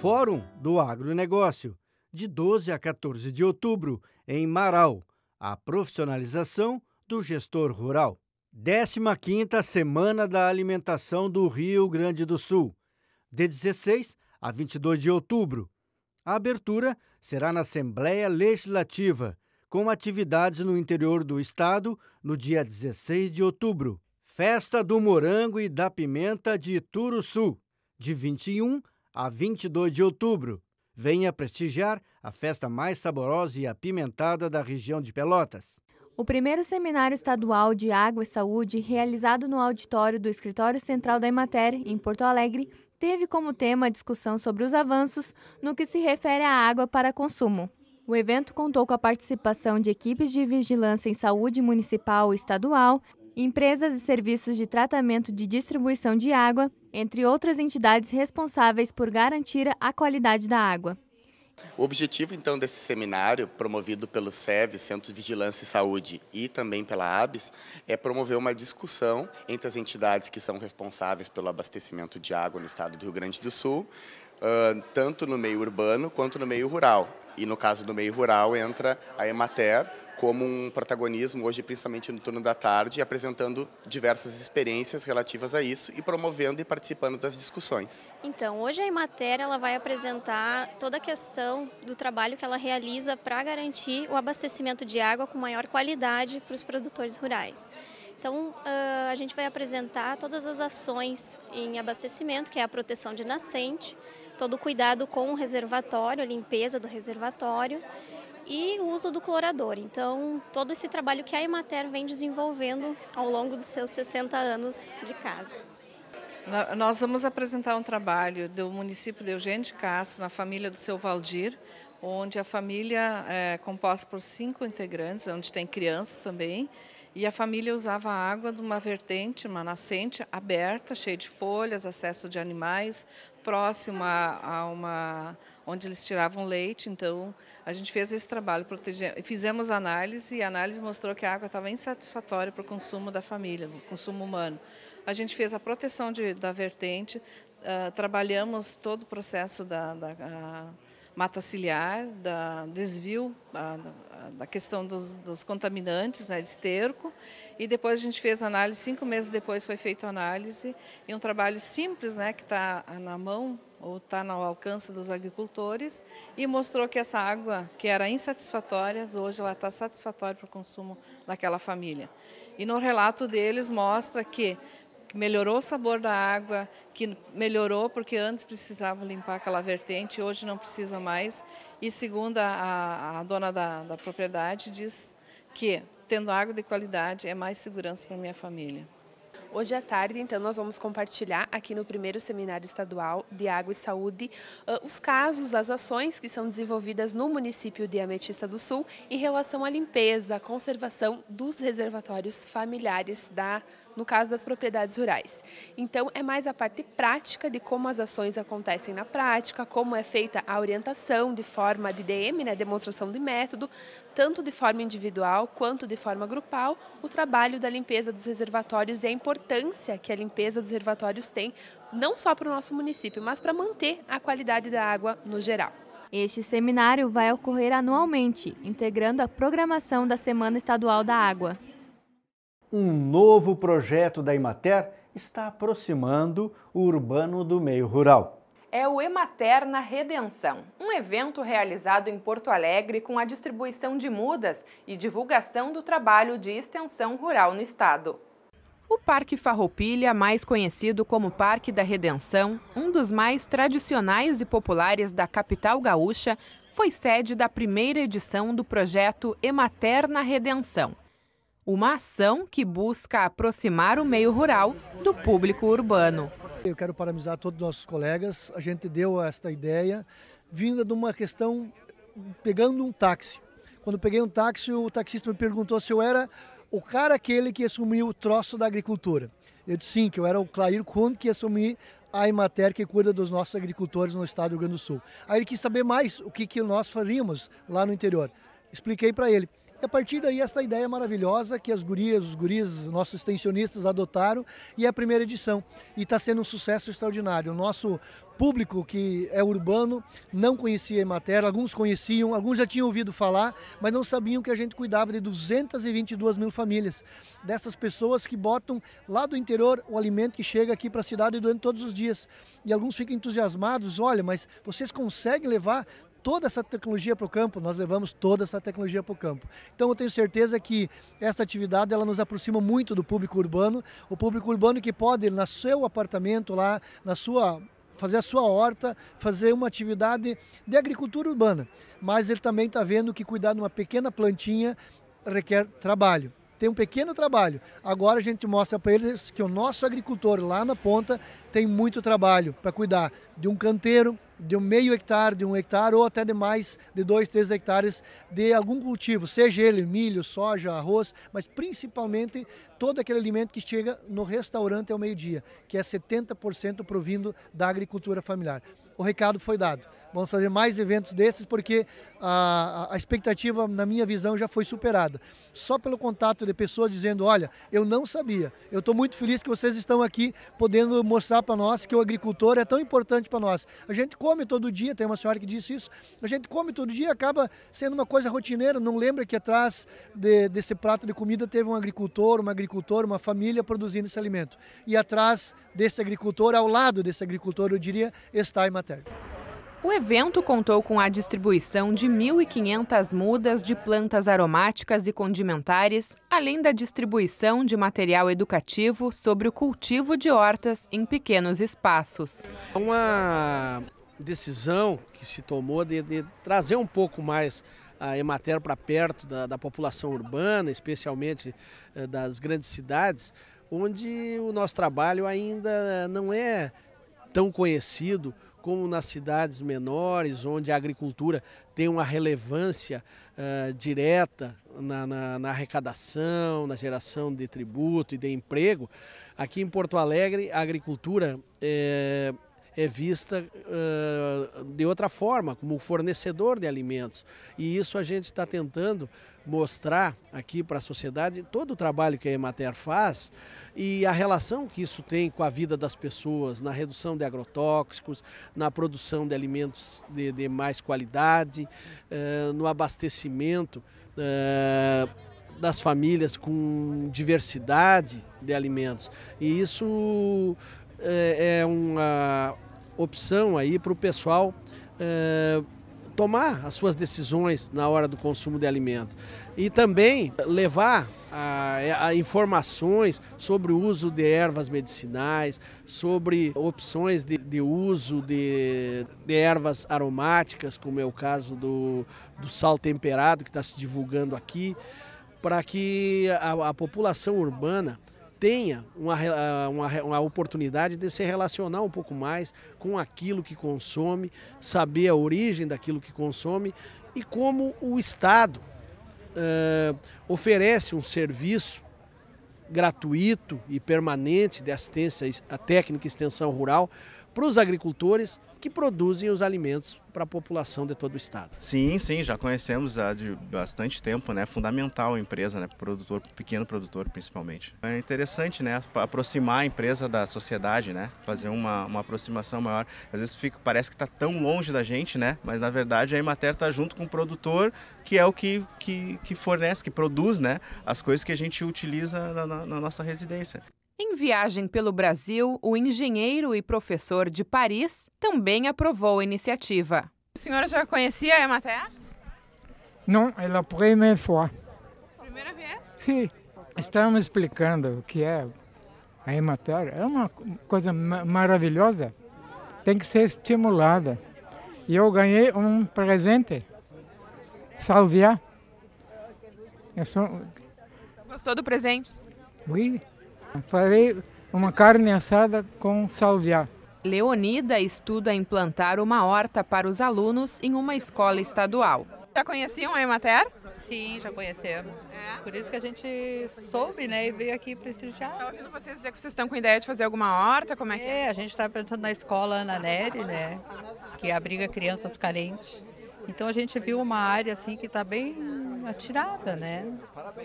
Fórum do Agronegócio, de 12 a 14 de outubro, em Marau, a profissionalização do gestor rural. 15ª Semana da Alimentação do Rio Grande do Sul, de 16 a 22 de outubro. A abertura será na Assembleia Legislativa, com atividades no interior do estado no dia 16 de outubro. Festa do Morango e da Pimenta de Turuçu, de 21 a 22 de outubro. Venha prestigiar a festa mais saborosa e apimentada da região de Pelotas. O primeiro seminário estadual de água e saúde, realizado no auditório do Escritório Central da Emater, em Porto Alegre, teve como tema a discussão sobre os avanços no que se refere à água para consumo. O evento contou com a participação de equipes de vigilância em saúde municipal e estadual, empresas e serviços de tratamento de distribuição de água, entre outras entidades responsáveis por garantir a qualidade da água. O objetivo, então, desse seminário, promovido pelo SEV, Centro de Vigilância e Saúde, e também pela ABS, é promover uma discussão entre as entidades que são responsáveis pelo abastecimento de água no estado do Rio Grande do Sul, tanto no meio urbano quanto no meio rural. E no caso do meio rural entra a Emater, como um protagonismo hoje, principalmente no turno da tarde, apresentando diversas experiências relativas a isso e promovendo e participando das discussões. Então, hoje a Imatéria ela vai apresentar toda a questão do trabalho que ela realiza para garantir o abastecimento de água com maior qualidade para os produtores rurais. Então, a gente vai apresentar todas as ações em abastecimento, que é a proteção de nascente, todo o cuidado com o reservatório, a limpeza do reservatório e o uso do clorador. Então, todo esse trabalho que a Emater vem desenvolvendo ao longo dos seus 60 anos de casa. Nós vamos apresentar um trabalho do município de Eugênio de Castro, na família do seu Valdir, onde a família eh, é composta por cinco integrantes, onde tem crianças também, e a família usava a água de uma vertente, uma nascente aberta, cheia de folhas, acesso de animais, próximo a, a, uma onde eles tiravam leite. Então a gente fez esse trabalho, protege... fizemos análise e a análise mostrou que a água estava insatisfatória para o consumo da família, o consumo humano. A gente fez a proteção de, da vertente, uh, trabalhamos todo o processo da, da mata ciliar, da desvio a, da questão dos, dos contaminantes, né, de esterco, e depois a gente fez análise, cinco meses depois foi feita a análise, e um trabalho simples, né, que está na mão ou está no alcance dos agricultores, e mostrou que essa água, que era insatisfatória, hoje ela está satisfatória para o consumo daquela família. E no relato deles mostra que que melhorou o sabor da água, que melhorou porque antes precisava limpar aquela vertente, hoje não precisa mais. E segundo a, a dona da, da propriedade, diz que tendo água de qualidade é mais segurança para minha família. Hoje à tarde, então, nós vamos compartilhar aqui no primeiro seminário estadual de Água e Saúde ah, os casos, as ações que são desenvolvidas no município de Ametista do Sul em relação à limpeza, à conservação dos reservatórios familiares da no caso das propriedades rurais. Então, é mais a parte prática de como as ações acontecem na prática, como é feita a orientação de forma de DM, né, demonstração de método, tanto de forma individual quanto de forma grupal, o trabalho da limpeza dos reservatórios e a importância que a limpeza dos reservatórios tem, não só para o nosso município, mas para manter a qualidade da água no geral. Este seminário vai ocorrer anualmente, integrando a programação da Semana Estadual da Água um novo projeto da Emater está aproximando o urbano do meio rural é o Emater na Redenção, um evento realizado em Porto Alegre com a distribuição de mudas e divulgação do trabalho de extensão rural no estado. O Parque Farroupilha, mais conhecido como Parque da Redenção, um dos mais tradicionais e populares da capital gaúcha, foi sede da primeira edição do projeto Emater na Redenção, uma ação que busca aproximar o meio rural do público urbano. Eu quero parabenizar todos os nossos colegas. A gente deu esta ideia vinda de uma questão pegando um táxi. Quando peguei um táxi, o taxista me perguntou se eu era o cara aquele que assumiu o troço da agricultura. Eu disse sim, que eu era o Clair Kuhn que assumi a Imater que cuida dos nossos agricultores no estado do Rio Grande do Sul. Aí ele quis saber mais o que, que nós faríamos lá no interior. Expliquei para ele. E a partir daí, esta ideia maravilhosa que as gurias, os guris, nossos extensionistas adotaram e é a primeira edição. E está sendo um sucesso extraordinário. O nosso público que é urbano não conhecia a matéria, alguns conheciam, alguns já tinham ouvido falar, mas não sabiam que a gente cuidava de 222 mil famílias, dessas pessoas que botam lá do interior o alimento que chega aqui para a cidade durante todos os dias. E alguns ficam entusiasmados, olha, mas vocês conseguem levar toda essa tecnologia para o campo, nós levamos toda essa tecnologia para o campo. Então eu tenho certeza que essa atividade ela nos aproxima muito do público urbano, o público urbano que pode no seu apartamento lá, na sua fazer a sua horta, fazer uma atividade de agricultura urbana. Mas ele também está vendo que cuidar de uma pequena plantinha requer trabalho tem um pequeno trabalho. Agora a gente mostra para eles que o nosso agricultor lá na ponta tem muito trabalho para cuidar de um canteiro, de um meio hectare, de um hectare ou até de mais de dois, três hectares de algum cultivo, seja ele milho, soja, arroz, mas principalmente todo aquele alimento que chega no restaurante ao meio-dia, que é 70% provindo da agricultura familiar o recado foi dado. Vamos fazer mais eventos desses porque a, a expectativa, na minha visão, já foi superada. Só pelo contato de pessoas dizendo: olha, eu não sabia. Eu estou muito feliz que vocês estão aqui podendo mostrar para nós que o agricultor é tão importante para nós. A gente come todo dia, tem uma senhora que disse isso. A gente come todo dia, acaba sendo uma coisa rotineira. Não lembra que atrás de, desse prato de comida teve um agricultor, uma agricultora, uma família produzindo esse alimento. E atrás desse agricultor, ao lado desse agricultor, eu diria, está a Emater. O evento contou com a distribuição de 1.500 mudas de plantas aromáticas e condimentares, além da distribuição de material educativo sobre o cultivo de hortas em pequenos espaços. Uma decisão que se tomou de, de trazer um pouco mais a ah, Emater para perto da, da, população urbana, especialmente eh, das grandes cidades, onde o nosso trabalho ainda não é tão conhecido como nas cidades menores, onde a agricultura tem uma relevância uh, direta na, na, na, arrecadação, na geração de tributo e de emprego. Aqui em Porto Alegre, a agricultura é, é vista uh, de outra forma, como fornecedor de alimentos. E isso a gente está tentando mostrar aqui para a sociedade todo o trabalho que a Emater faz e a relação que isso tem com a vida das pessoas, na redução de agrotóxicos, na produção de alimentos de, de mais qualidade, uh, no abastecimento. Uh, das famílias com diversidade de alimentos. E isso é, uma, opção aí para o pessoal eh, tomar as suas decisões na hora do consumo de alimento. E também levar a, a informações sobre o uso de ervas medicinais, sobre opções de, de uso de, de, ervas aromáticas, como é o caso do, do sal temperado que está se divulgando aqui, para que a, a população urbana tenha uma, ah, uma, uma, oportunidade de se relacionar um pouco mais com aquilo que consome, saber a origem daquilo que consome e como o Estado uh, oferece um serviço gratuito e permanente de assistência à técnica e extensão rural para os agricultores que produzem os alimentos para a população de todo o estado. Sim, sim, já conhecemos há de bastante tempo, né? Fundamental a empresa, né? Produtor, pequeno produtor principalmente. É interessante, né? Aproximar a empresa da sociedade, né? Fazer uma, uma aproximação maior. Às vezes fica, parece que está tão longe da gente, né? Mas na verdade a Emater está junto com o produtor, que é o que, que, que fornece, que produz, né? As coisas que a gente utiliza na, na, na nossa residência. Em viagem pelo Brasil, o engenheiro e professor de Paris também aprovou a iniciativa. O senhor já conhecia a Emater? Não, é a primeira vez. Primeira vez? Sim, estamos explicando o que é a Emater. É uma coisa maravilhosa, tem que ser estimulada. E eu ganhei um presente, salviar. Eu sou... Gostou do presente? Oui. Farei uma carne assada com salvia. Leonida estuda implantar uma horta para os alunos em uma escola estadual. Já conheciam a Emater? Sim, já conhecemos. É. Por isso que a gente soube, né, e veio aqui prestigiar. Estou ouvindo vocês dizer que vocês estão com ideia de fazer alguma horta, como é que é? é? a gente está pensando na escola Ana Nery, né, que abriga crianças carentes. Então a gente viu uma área assim que está bem atirada, né?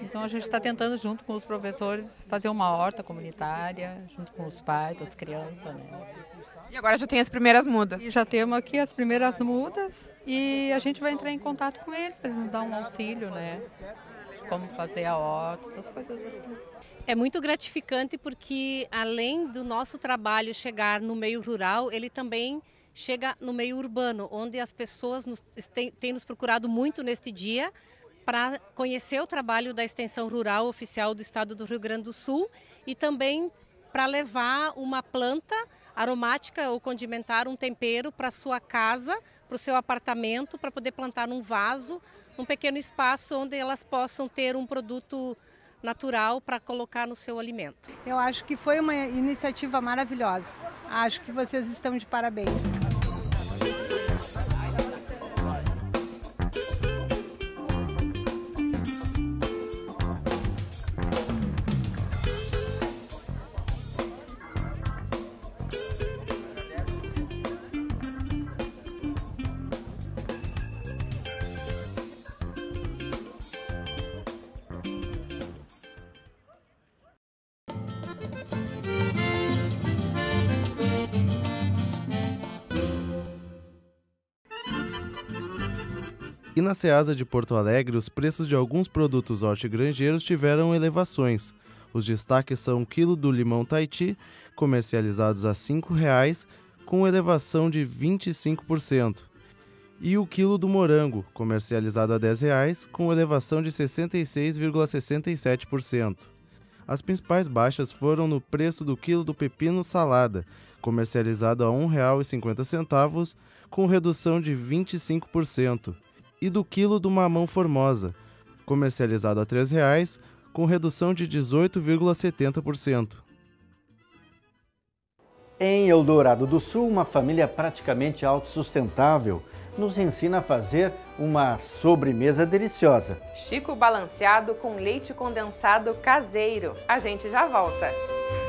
Então a gente está tentando, junto com os professores, fazer uma horta comunitária, junto com os pais, as crianças. Né? E agora já tem as primeiras mudas. E já temos aqui as primeiras mudas e a gente vai entrar em contato com eles para eles nos dar um auxílio, né? De como fazer a horta, essas coisas assim. É muito gratificante porque, além do nosso trabalho chegar no meio rural, ele também chega no meio urbano, onde as pessoas nos, têm, têm nos procurado muito neste dia para conhecer o trabalho da Extensão Rural Oficial do Estado do Rio Grande do Sul e também para levar uma planta aromática ou condimentar um tempero para sua casa, para o seu apartamento, para poder plantar num vaso, um pequeno espaço onde elas possam ter um produto natural para colocar no seu alimento. Eu acho que foi uma iniciativa maravilhosa. Acho que vocês estão de parabéns. E na Ceasa de Porto Alegre, os preços de alguns produtos hortigranjeiros tiveram elevações. Os destaques são o quilo do limão Taiti, comercializados a R$ 5,00, com elevação de 25%, e o quilo do morango, comercializado a R$ 10,00, com elevação de 66,67%. As principais baixas foram no preço do quilo do pepino salada, comercializado a R$ 1,50, com redução de 25%, e do quilo do mamão formosa, comercializado a R$ 3,00, com redução de 18,70%. Em Eldorado do Sul, uma família praticamente autossustentável nos ensina a fazer uma sobremesa deliciosa. Chico balanceado com leite condensado caseiro. A gente já volta.